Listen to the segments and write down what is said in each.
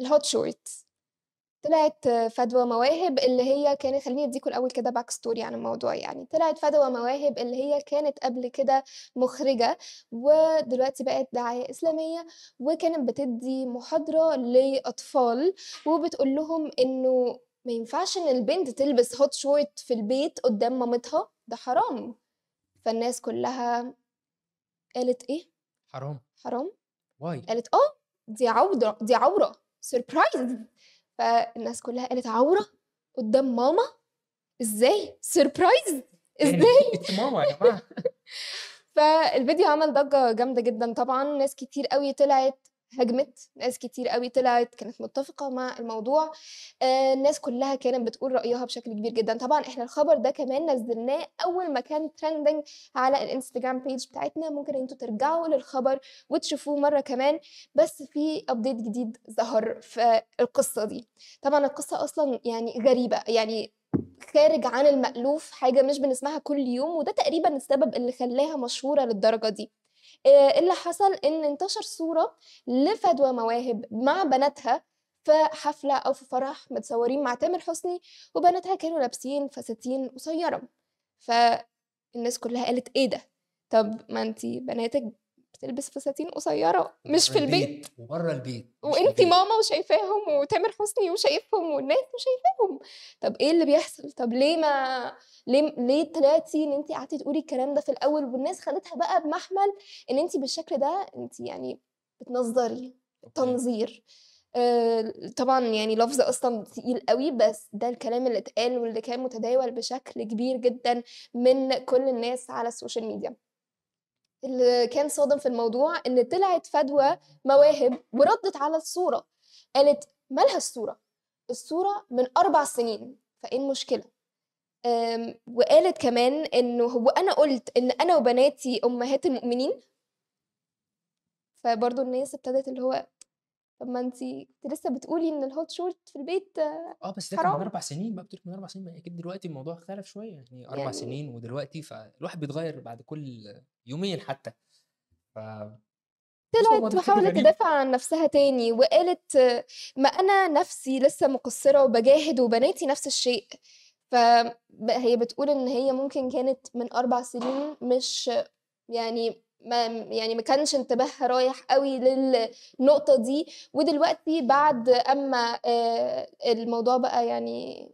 الهوت شورت طلعت فدوى مواهب اللي هي كانت خليني اديكم الاول كده باك ستوري عن الموضوع يعني طلعت فدوى مواهب اللي هي كانت قبل كده مخرجه ودلوقتي بقت داعيه اسلاميه وكانت بتدي محاضره لاطفال وبتقول لهم انه ما ينفعش ان البنت تلبس هوت شورت في البيت قدام مامتها ده حرام فالناس كلها قالت ايه حرام حرام واي قالت اه دي عوره دي عوره سربرايز فالناس كلها قالت عوره قدام ماما ازاي سربرايز ازاي ماما يا فالفيديو عمل ضجه جامده جدا طبعا ناس كتير قوي طلعت هجمت ناس كتير قوي طلعت كانت متفقة مع الموضوع آه، الناس كلها كانت بتقول رأيها بشكل كبير جدا طبعا احنا الخبر ده كمان نزلناه أول ما كان ترندنج على الانستجرام بيج بتاعتنا ممكن انتوا ترجعوا للخبر وتشوفوه مرة كمان بس في ابديت جديد ظهر في القصة دي طبعا القصة أصلا يعني غريبة يعني خارج عن المألوف حاجة مش بنسمعها كل يوم وده تقريبا السبب اللي خلاها مشهورة للدرجة دي آه، إيه اللي حصل ان انتشر صوره لفدوى مواهب مع بناتها في حفلة أو في فرح متصورين مع تامر حسني وبناتها كانوا لابسين فساتين قصيرة فالناس كلها قالت ايه ده طب ما انتي بناتك تلبس فساتين قصيره مش في البيت, البيت. وبره البيت وانت ماما وشايفاهم وتامر حسني وشايفهم والناس وشايفاهم طب ايه اللي بيحصل طب ليه ما ليه ليه طلعتي ان انت قعدتي تقولي الكلام ده في الاول والناس خدتها بقى بمحمل ان انت بالشكل ده انت يعني بتنظري تنظير آه، طبعا يعني لفظ اصلا تقيل قوي بس ده الكلام اللي اتقال واللي كان متداول بشكل كبير جدا من كل الناس على السوشيال ميديا اللي كان صادم في الموضوع ان طلعت فدوى مواهب وردت على الصوره قالت مالها الصوره الصوره من اربع سنين فايه المشكله وقالت كمان انه هو انا قلت ان انا وبناتي امهات المؤمنين فبرضه الناس ابتدت اللي هو طب ما انت كنت لسه بتقولي ان الهوت شورت في البيت اه بس ده كان من اربع سنين بقى بتقولي من اربع سنين اكيد دلوقتي الموضوع اختلف شويه يعني اربع يعني... سنين ودلوقتي فالواحد بيتغير بعد كل يومين حتى ف طلعت وحاولت تدافع عن نفسها تاني وقالت ما انا نفسي لسه مقصره وبجاهد وبناتي نفس الشيء فهي بتقول ان هي ممكن كانت من اربع سنين مش يعني ما يعني ما كانش انتباهها رايح قوي للنقطه دي ودلوقتي بعد اما آه، الموضوع بقى يعني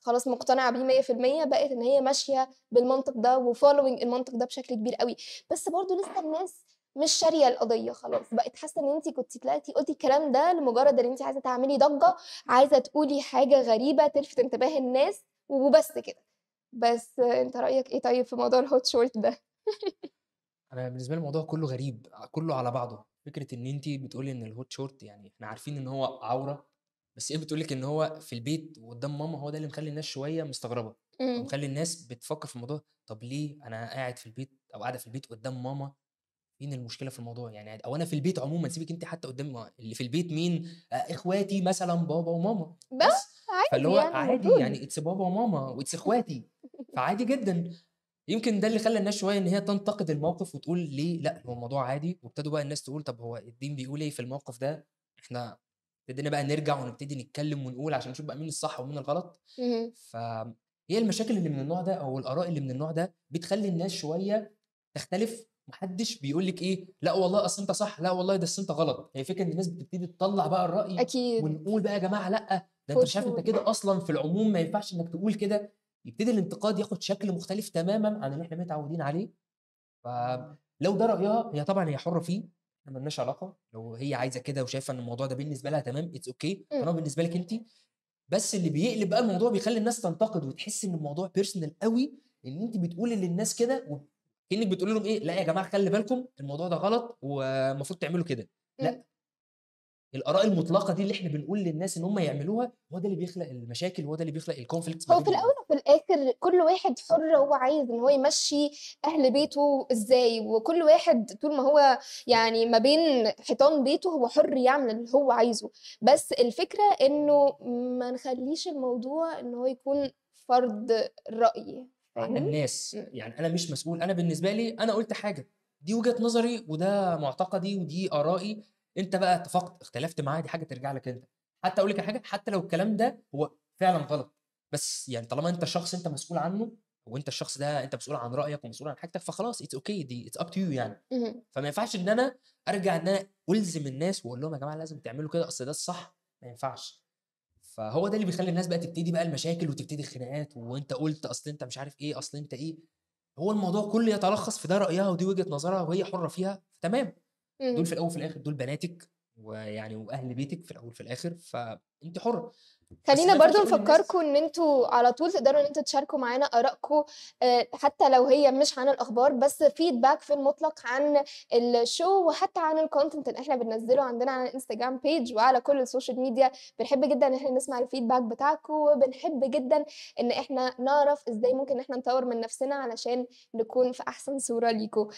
خلاص مقتنعه بيه 100% بقت ان هي ماشيه بالمنطق ده وفولوينج المنطق ده بشكل كبير قوي بس برضو لسه الناس مش شاريه القضيه خلاص بقت حاسه ان انت كنت طلعتي قلتي الكلام ده لمجرد ان انت عايزه تعملي ضجه عايزه تقولي حاجه غريبه تلفت انتباه الناس وبس كده بس انت رايك ايه طيب في موضوع الهوت شورت ده انا بالنسبه لي الموضوع كله غريب كله على بعضه فكره ان انت بتقولي ان الهوت شورت يعني احنا عارفين ان هو عوره بس ايه بتقولك ان هو في البيت وقدام ماما هو ده اللي مخلي الناس شويه مستغربه إمم. مخلي الناس بتفكر في الموضوع طب ليه انا قاعد في البيت او قاعده في البيت قدام ماما مين المشكله في الموضوع يعني او انا في البيت عموما سيبك انت حتى قدام اللي في البيت مين آه، اخواتي مثلا بابا وماما بس عادي فاللي هو يعني عادي يعني اتس بابا وماما واتس اخواتي فعادي جدا يمكن ده اللي خلى الناس شويه ان هي تنتقد الموقف وتقول ليه لا هو الموضوع عادي وابتدوا بقى الناس تقول طب هو الدين بيقول ايه في الموقف ده احنا ابتدينا بقى نرجع ونبتدي نتكلم ونقول عشان نشوف بقى مين الصح ومين الغلط فهي هي المشاكل اللي من النوع ده او الاراء اللي من النوع ده بتخلي الناس شويه تختلف محدش بيقول لك ايه لا والله اصل انت صح لا والله ده انت غلط هي فكره ان الناس بتبتدي تطلع بقى الراي اكيد ونقول بقى يا جماعه لا ده انت مش عارف انت كده اصلا في العموم ما ينفعش انك تقول كده يبتدي الانتقاد ياخد شكل مختلف تماما عن اللي احنا متعودين عليه فلو ده رايها هي طبعا هي حره فيه احنا مالناش علاقه لو هي عايزه كده وشايفه ان الموضوع ده بالنسبه لها تمام اتس اوكي طالما بالنسبه لك انت بس اللي بيقلب بقى الموضوع بيخلي الناس تنتقد وتحس ان الموضوع بيرسونال قوي ان انت بتقولي للناس كده كانك بتقول لهم ايه لا يا جماعه خلي بالكم الموضوع ده غلط ومفروض تعملوا كده لا الاراء المطلقه دي اللي احنا بنقول للناس ان هم يعملوها هو ده اللي بيخلق المشاكل هو ده اللي بيخلق الكونفليكت هو في الاول وفي الاخر كل واحد حر هو عايز ان هو يمشي اهل بيته ازاي وكل واحد طول ما هو يعني ما بين حيطان بيته هو حر يعمل اللي هو عايزه بس الفكره انه ما نخليش الموضوع ان هو يكون فرض راي عن آه، الناس يعني انا مش مسؤول انا بالنسبه لي انا قلت حاجه دي وجهه نظري وده معتقدي ودي ارائي انت بقى اتفقت اختلفت معايا دي حاجه ترجع لك انت حتى اقول لك حاجه حتى لو الكلام ده هو فعلا غلط بس يعني طالما انت شخص انت مسؤول عنه وانت الشخص ده انت مسؤول عن رايك ومسؤول عن حاجتك فخلاص اتس اوكي دي اتس اب تو يو يعني فما ينفعش ان انا ارجع ان انا الزم الناس واقول لهم يا جماعه لازم تعملوا كده اصل ده الصح ما ينفعش فهو ده اللي بيخلي الناس بقى تبتدي بقى المشاكل وتبتدي الخناقات وانت قلت اصل انت مش عارف ايه اصل انت ايه هو الموضوع كله يتلخص في ده رايها ودي وجهه نظرها وهي حره فيها تمام دول إمم. في الاول وفي الاخر دول بناتك ويعني واهل بيتك في الاول وفي الاخر فانت حره خلينا برضو نفكركم ان انتوا على طول تقدروا ان انتوا تشاركوا معانا ارائكم حتى لو هي مش عن الاخبار بس فيدباك في المطلق عن الشو وحتى عن الكونتنت اللي احنا بننزله عندنا على الانستجرام بيج وعلى كل السوشيال ميديا بنحب جدا ان احنا نسمع الفيدباك بتاعكم وبنحب جدا ان احنا نعرف ازاي ممكن ان احنا نطور من نفسنا علشان نكون في احسن صوره ليكم